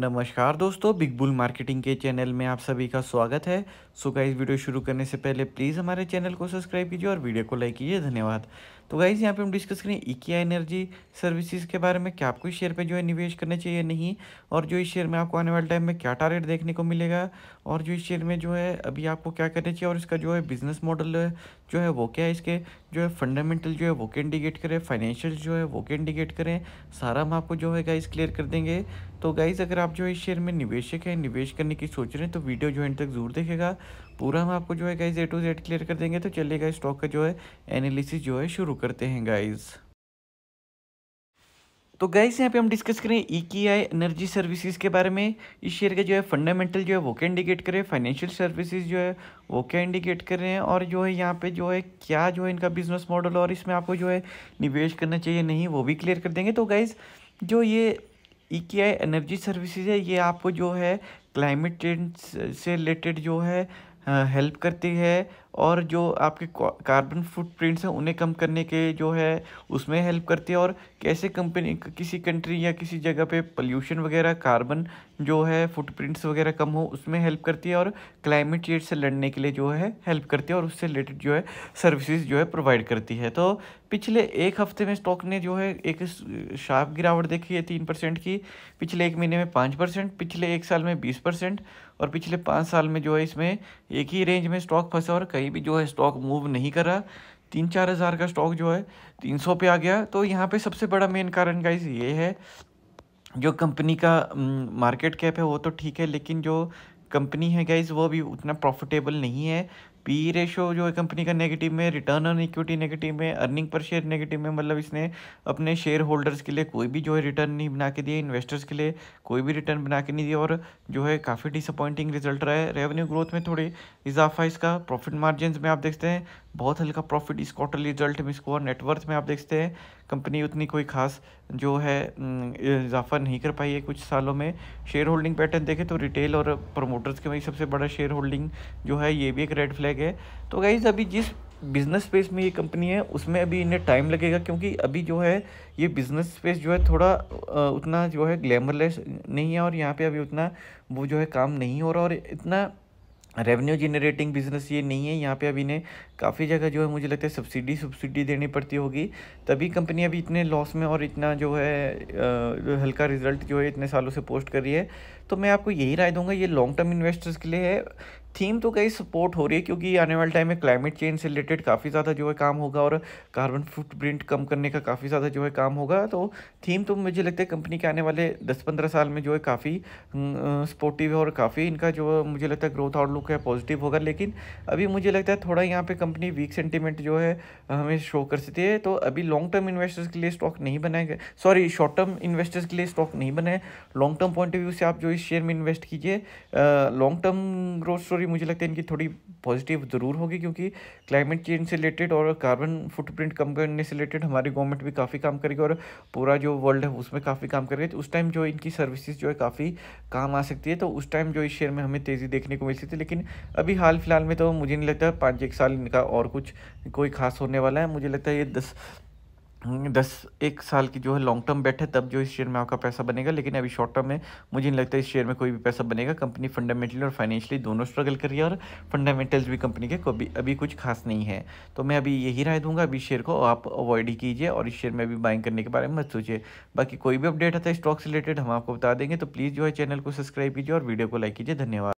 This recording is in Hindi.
नमस्कार दोस्तों बिग बुल मार्केटिंग के चैनल में आप सभी का स्वागत है सो गाइज वीडियो शुरू करने से पहले प्लीज़ हमारे चैनल को सब्सक्राइब कीजिए और वीडियो को लाइक कीजिए धन्यवाद तो गाइज यहाँ पे हम डिस्कस करें इकिया एनर्जी सर्विसेज के बारे में क्या आपको इस शेयर पे जो है निवेश करना चाहिए नहीं और जो इस शेयर में आपको आने वाले टाइम में क्या टारगेट देखने को मिलेगा और जो इस शेयर में जो है अभी आपको क्या करना चाहिए और इसका जो है बिजनेस मॉडल जो है वो क्या है इसके जो है फंडामेंटल जो है वो कैंडिकेट इंडिकेट करें फाइनेंशियल जो है वो कैंडिकेट इंडिकेट करें सारा हम आपको जो है गाइज क्लियर कर देंगे तो गाइज़ अगर आप जो है शेयर में निवेशक हैं निवेश करने की सोच रहे हैं तो वीडियो जो एंड तक जरूर देखेगा पूरा हम आपको जो है guys A to Z clear कर देंगे तो चलिएगा स्टॉक का जो है एनालिसिस जो है शुरू करते हैं गाइज़ तो गाइस यहाँ पे हम डिस्कस करें ई की आई एनर्जी सर्विसेज के बारे में इस शेयर का जो है फंडामेंटल जो है वो क्या इंडिकेट करें फाइनेंशियल सर्विसेज जो है वो क्या इंडिकेट कर रहे हैं और जो है यहाँ पे जो है क्या जो है इनका बिजनेस मॉडल और इसमें आपको जो है निवेश करना चाहिए नहीं वो भी क्लियर कर देंगे तो गाइज़ जो ये ई के आई एनर्जी सर्विसेज है ये आपको जो है क्लाइमेट चेंज से रिलेटेड जो है हेल्प करती है और जो आपके कार्बन फुटप्रिंट्स हैं उन्हें कम करने के जो है उसमें हेल्प करती है और कैसे कंपनी किसी कंट्री या किसी जगह पे पोल्यूशन वगैरह कार्बन जो है फुटप्रिंट्स वगैरह कम हो उसमें हेल्प करती है और क्लाइमेट चेंज से लड़ने के लिए जो है हेल्प करती है और उससे रिलेटेड जो है सर्विसेज जो है प्रोवाइड करती है तो पिछले एक हफ्ते में स्टॉक ने जो है एक शार्प गिरावट देखी है तीन परसेंट की पिछले एक महीने में पाँच परसेंट पिछले एक साल में बीस परसेंट और पिछले पाँच साल में जो है इसमें एक ही रेंज में स्टॉक फंसा और कहीं भी जो है स्टॉक मूव नहीं कर रहा तीन चार हज़ार का स्टॉक जो है तीन सौ पे आ गया तो यहाँ पे सबसे बड़ा मेन कारण गाइस ये है जो कंपनी का मार्केट कैप है वो तो ठीक है लेकिन जो कंपनी है गाइज वो भी उतना प्रॉफिटेबल नहीं है पी रेशो जो है कंपनी का नेगेटिव में रिटर्न ऑन इक्विटी नेगेटिव में अर्निंग पर शेयर नेगेटिव में मतलब इसने अपने शेयर होल्डर्स के लिए कोई भी जो है रिटर्न नहीं बना के दिए इन्वेस्टर्स के लिए कोई भी रिटर्न बना के नहीं दिया और जो है काफ़ी डिसअपॉइंटिंग रिजल्ट रहा है रेवेन्यू ग्रोथ में थोड़ी इजाफा इसका प्रॉफिट मार्जिन में आप देखते हैं बहुत हल्का प्रॉफिट इस क्वार्टरली रिजल्ट में इसको और नेटवर्थ में आप देखते हैं कंपनी उतनी कोई खास जो है इजाफा नहीं कर पाई है कुछ सालों में शेयर होल्डिंग पैटर्न देखें तो रिटेल और प्रमोटर्स के वही सबसे बड़ा शेयर होल्डिंग जो है ये भी एक रेड फ्लैग है तो गाइज अभी जिस बिज़नेस स्पेस में ये कंपनी है उसमें अभी इन्हें टाइम लगेगा क्योंकि अभी जो है ये बिज़नेस स्पेस जो है थोड़ा उतना जो है ग्लैमरलेस नहीं है और यहाँ पे अभी उतना वो जो है काम नहीं हो रहा और इतना रेवेन्यू जनरेटिंग बिजनेस ये नहीं है यहाँ पे अभी ने काफ़ी जगह जो है मुझे लगता है सब्सिडी सब्सिडी देनी पड़ती होगी तभी कंपनी अभी इतने लॉस में और इतना जो है हल्का रिजल्ट जो है इतने सालों से पोस्ट कर रही है तो मैं आपको यही राय दूंगा ये लॉन्ग टर्म इन्वेस्टर्स के लिए है थीम तो कई सपोर्ट हो रही है क्योंकि आने वाले टाइम में क्लाइमेट चेंज से रिलेटेड काफ़ी ज़्यादा जो है काम होगा और कार्बन फुटप्रिंट कम करने का काफ़ी ज़्यादा जो है काम होगा तो थीम तो मुझे लगता है कंपनी के आने वाले दस पंद्रह साल में जो है काफ़ी सपोर्टिव है और काफ़ी इनका जो मुझे लगता है ग्रोथ आउटलुक है पॉजिटिव होगा लेकिन अभी मुझे लगता है थोड़ा यहाँ पर कंपनी वीक सेंटिमेंट जो है हमें शो कर सकती है तो अभी लॉन्ग टर्म इन्वेस्टर्स के लिए स्टॉक नहीं गए सॉरी शॉर्ट टर्म इन्वेस्टर्स के लिए स्टॉक नहीं बनाए long term point of view से आप जो इस शेयर में इन्वेस्ट कीजिए लॉन्ग टर्म ग्रोथ स्टोरी मुझे लगता है इनकी थोड़ी पॉजिटिव ज़रूर होगी क्योंकि क्लाइमेट चेंज से रिलेटेड और कार्बन फुटप्रिंट कम करने से रिलेटेड हमारी गवर्नमेंट भी काफ़ी काम करेगी और पूरा जो वर्ल्ड है उसमें काफ़ी काम करेगी तो उस टाइम जो इनकी सर्विसेज जो है काफ़ी काम आ सकती है तो उस टाइम जो इस शेयर में हमें तेज़ी देखने को मिल सकती है लेकिन अभी हाल फिलहाल में तो मुझे नहीं लगता पाँच एक साल इनका और कुछ कोई खास होने वाला है मुझे लगता है ये दस हम्म, दस एक साल की जो है लॉन्ग टर्म बैठ है तब जो इस शेयर में आपका पैसा बनेगा लेकिन अभी शॉर्ट टर्म में मुझे नहीं लगता इस शेयर में कोई भी पैसा बनेगा कंपनी फंडामेंटली और फाइनेंशियली दोनों स्ट्रगल कर रही है और फंडामेंटल्स भी कंपनी के कभी अभी कुछ खास नहीं है तो मैं अभी यही राय दूंगा अभी शेयर को आप अवॉइड ही कीजिए और इस शेयर में अभी बाइंग करने के बारे में मत सोचिए बाकी कोई भी अपडेट आता है स्टॉक से रिलेटेड हम आपको बता देंगे तो प्लीज़ जो है चैनल को सब्सक्राइब कीजिए और वीडियो को लाइक कीजिए धन्यवाद